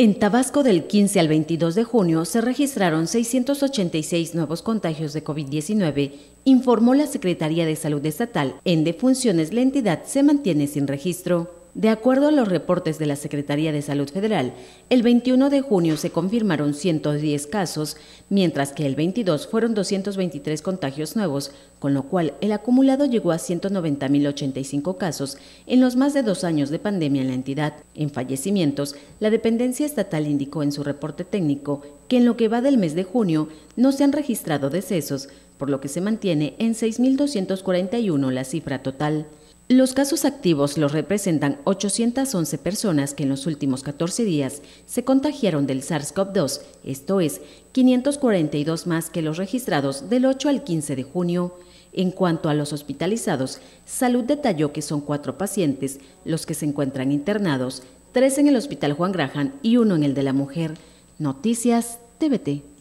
En Tabasco del 15 al 22 de junio se registraron 686 nuevos contagios de COVID-19, informó la Secretaría de Salud Estatal. En defunciones la entidad se mantiene sin registro. De acuerdo a los reportes de la Secretaría de Salud Federal, el 21 de junio se confirmaron 110 casos, mientras que el 22 fueron 223 contagios nuevos, con lo cual el acumulado llegó a 190.085 casos en los más de dos años de pandemia en la entidad. En fallecimientos, la dependencia estatal indicó en su reporte técnico que en lo que va del mes de junio no se han registrado decesos, por lo que se mantiene en 6.241 la cifra total. Los casos activos los representan 811 personas que en los últimos 14 días se contagiaron del SARS-CoV-2, esto es, 542 más que los registrados del 8 al 15 de junio. En cuanto a los hospitalizados, Salud detalló que son cuatro pacientes los que se encuentran internados, tres en el Hospital Juan Graham y uno en el de la mujer. Noticias TVT.